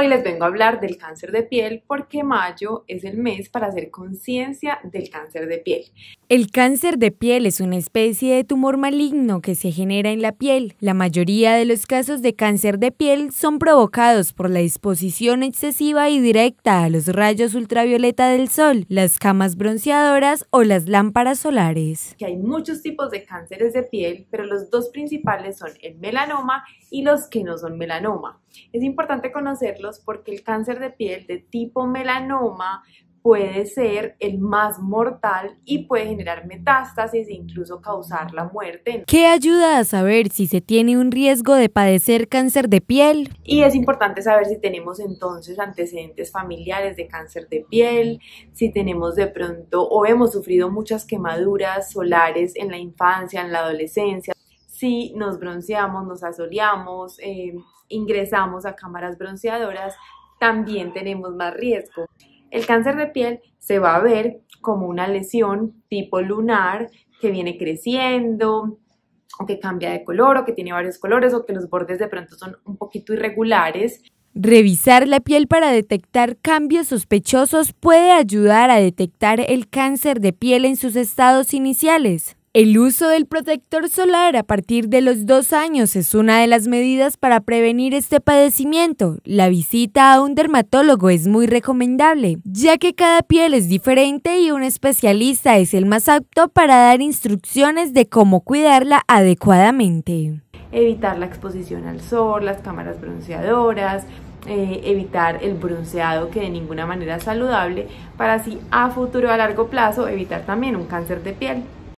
Hoy les vengo a hablar del cáncer de piel porque mayo es el mes para hacer conciencia del cáncer de piel. El cáncer de piel es una especie de tumor maligno que se genera en la piel. La mayoría de los casos de cáncer de piel son provocados por la exposición excesiva y directa a los rayos ultravioleta del sol, las camas bronceadoras o las lámparas solares. hay muchos tipos de cánceres de piel, pero los dos principales son el melanoma y los que no son melanoma. Es importante conocerlos porque el cáncer de piel de tipo melanoma puede ser el más mortal y puede generar metástasis e incluso causar la muerte. ¿Qué ayuda a saber si se tiene un riesgo de padecer cáncer de piel? Y es importante saber si tenemos entonces antecedentes familiares de cáncer de piel, si tenemos de pronto o hemos sufrido muchas quemaduras solares en la infancia, en la adolescencia si nos bronceamos, nos asoleamos, em, ingresamos a cámaras bronceadoras, también tenemos más riesgo. El cáncer de piel se va a ver como una lesión tipo lunar que viene creciendo, o que cambia de color, o que tiene varios colores, o que los bordes de pronto son un poquito irregulares. Revisar la piel para detectar cambios sospechosos puede ayudar a detectar el cáncer de piel en sus estados iniciales. El uso del protector solar a partir de los dos años es una de las medidas para prevenir este padecimiento. La visita a un dermatólogo es muy recomendable, ya que cada piel es diferente y un especialista es el más apto para dar instrucciones de cómo cuidarla adecuadamente. Evitar la exposición al sol, las cámaras bronceadoras, eh, evitar el bronceado que de ninguna manera es saludable, para así a futuro a largo plazo evitar también un cáncer de piel.